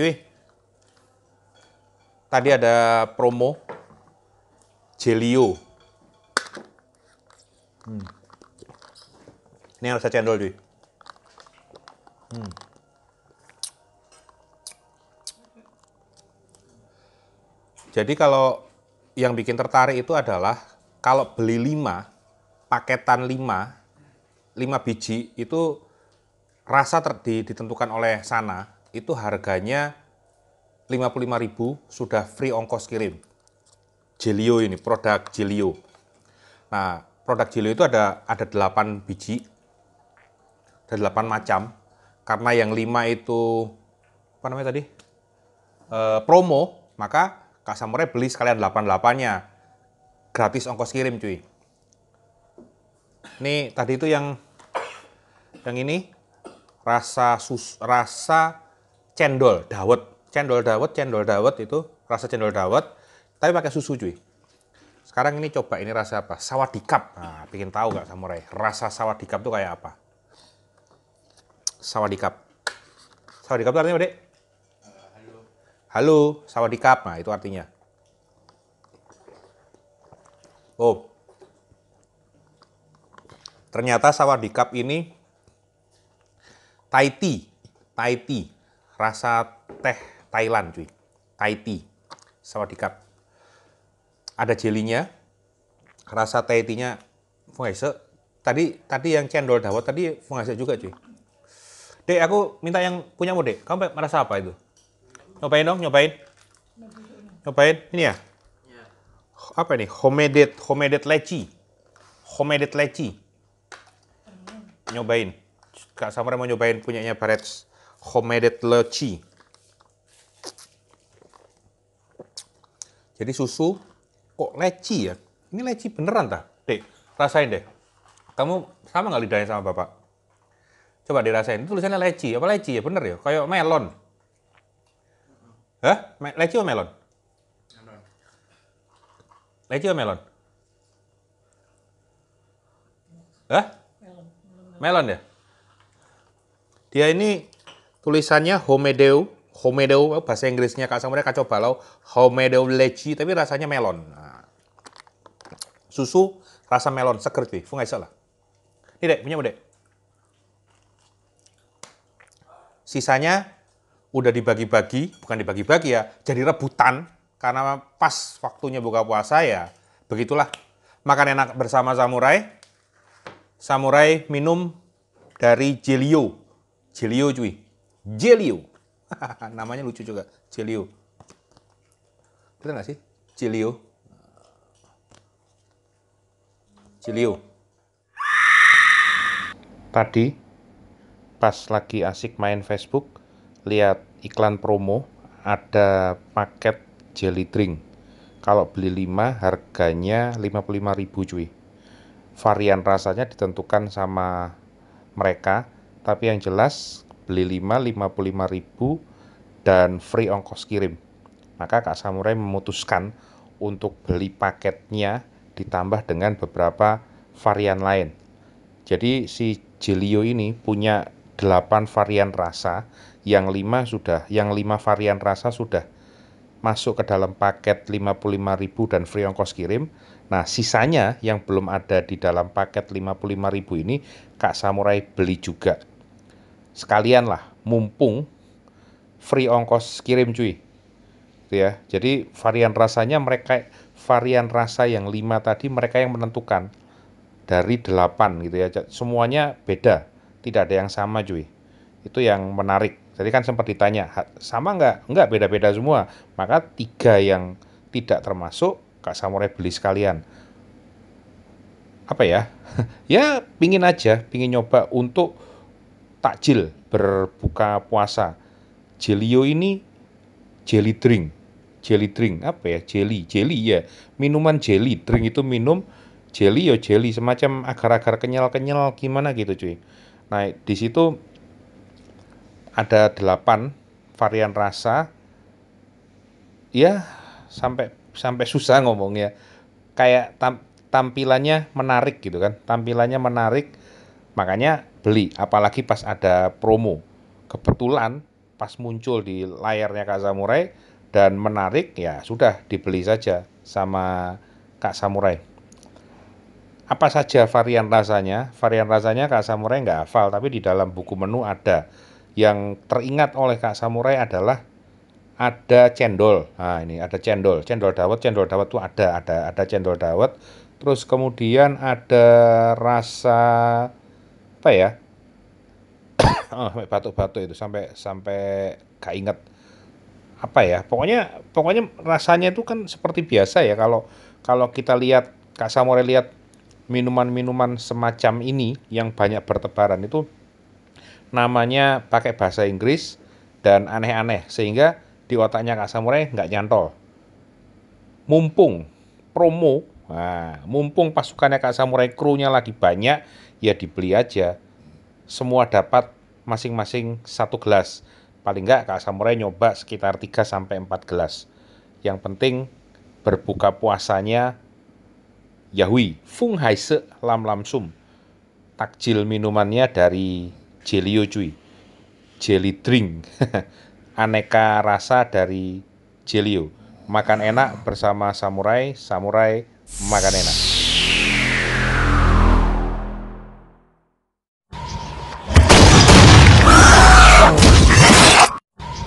Cuy, tadi ada promo Jelio. Hmm. Ini harus saya cendol, cuy. Hmm. Jadi kalau yang bikin tertarik itu adalah kalau beli 5, paketan 5, 5 biji itu rasa ter, ditentukan oleh sana itu harganya 55.000 sudah free ongkos kirim. Jelio ini produk Jelio. Nah, produk Jelio itu ada ada 8 biji. Ada 8 macam. Karena yang 5 itu apa namanya tadi? E, promo, maka customer beli sekalian 8-8-nya. Gratis ongkos kirim, cuy. Ini tadi itu yang yang ini rasa sus rasa cendol dawet. Cendol dawet, cendol dawet itu rasa cendol dawet tapi pakai susu cuy. Sekarang ini coba ini rasa apa? Sawadikap. Nah, bikin tahu nggak samurai? Rasa Dikap tuh kayak apa? Sawadikap. Sawadikap itu artinya, Dek? Eh, halo. Halo, sawadikap. Nah, itu artinya. Oh. Ternyata Sawah sawadikap ini Thai tea. Thai tea rasa teh Thailand cuy, Thai tea, Sama dikat. Ada jelinya, rasa Thai tea-nya fungase. Tadi tadi yang cendol dawet tadi fungase juga cuy. Dek, aku minta yang punya mode. Kamu merasa apa itu? Nyobain dong, nyobain. Nyobain, ini ya? Apa ini? Homemade, homemade leci. Homemade leci. Nyobain. Kak Samara mau nyobain punyanya Barrett's homemade leci. Jadi susu kok leci ya? Ini leci beneran tak? Dek, rasain deh. Kamu sama nggak lidahnya sama bapak? Coba dirasain. Itu tulisannya leci. Apa leci ya? Bener ya? Kayak melon. Hah? leci atau melon? Leci atau melon? Hah? melon ya? Dia ini tulisannya homedeu homedeu eh, bahasa Inggrisnya Kak mereka coba lo homedeu leci tapi rasanya melon. Nah. Susu rasa melon seger sih, fungai salah. Ini dek, punya dek. Sisanya udah dibagi-bagi, bukan dibagi-bagi ya, jadi rebutan karena pas waktunya buka puasa ya. Begitulah makan enak bersama samurai. Samurai minum dari Jelio. Jelio cuy, Jelio. Namanya lucu juga, Jelio. Kita nggak sih? Jelio. Jelio. Tadi, pas lagi asik main Facebook, lihat iklan promo, ada paket jelly drink. Kalau beli 5, harganya 55.000 cuy. Varian rasanya ditentukan sama mereka, tapi yang jelas beli 5 55 ribu dan free ongkos kirim maka Kak Samurai memutuskan untuk beli paketnya ditambah dengan beberapa varian lain jadi si Jelio ini punya 8 varian rasa yang 5 sudah yang 5 varian rasa sudah masuk ke dalam paket 55.000 dan free ongkos kirim. Nah, sisanya yang belum ada di dalam paket 55.000 ini Kak Samurai beli juga sekalian lah mumpung free ongkos kirim cuy gitu ya jadi varian rasanya mereka varian rasa yang lima tadi mereka yang menentukan dari delapan gitu ya semuanya beda tidak ada yang sama cuy itu yang menarik jadi kan sempat ditanya sama nggak nggak beda-beda semua maka tiga yang tidak termasuk Kak Samurai beli sekalian apa ya ya pingin aja pingin nyoba untuk takjil berbuka puasa. Jelio ini jelly drink. Jelly drink apa ya? Jelly, jelly ya. Minuman jelly, drink itu minum jelly ya jelly semacam agar-agar kenyal-kenyal gimana gitu cuy. Nah, di situ ada delapan varian rasa. Ya, sampai sampai susah ngomong ya Kayak tam, tampilannya menarik gitu kan. Tampilannya menarik Makanya beli, apalagi pas ada promo. Kebetulan pas muncul di layarnya Kak Samurai dan menarik, ya sudah dibeli saja sama Kak Samurai. Apa saja varian rasanya? Varian rasanya Kak Samurai nggak hafal, tapi di dalam buku menu ada. Yang teringat oleh Kak Samurai adalah ada cendol. Nah, ini ada cendol, cendol dawet, cendol dawet tuh ada, ada ada cendol dawet. Terus kemudian ada rasa apa ya oh, sampai batuk-batuk itu sampai sampai gak inget apa ya pokoknya pokoknya rasanya itu kan seperti biasa ya kalau kalau kita lihat Kak Samore lihat minuman-minuman semacam ini yang banyak bertebaran itu namanya pakai bahasa Inggris dan aneh-aneh sehingga di otaknya Kak Samurai nggak nyantol mumpung promo nah, mumpung pasukannya Kak Samurai krunya lagi banyak ya dibeli aja semua dapat masing-masing satu gelas paling nggak Kak Samurai nyoba sekitar 3 sampai 4 gelas yang penting berbuka puasanya Yahui Fung Haise Lam Lam Sum takjil minumannya dari Jelio Cuy Jelly Drink aneka rasa dari Jelio makan enak bersama samurai samurai makan enak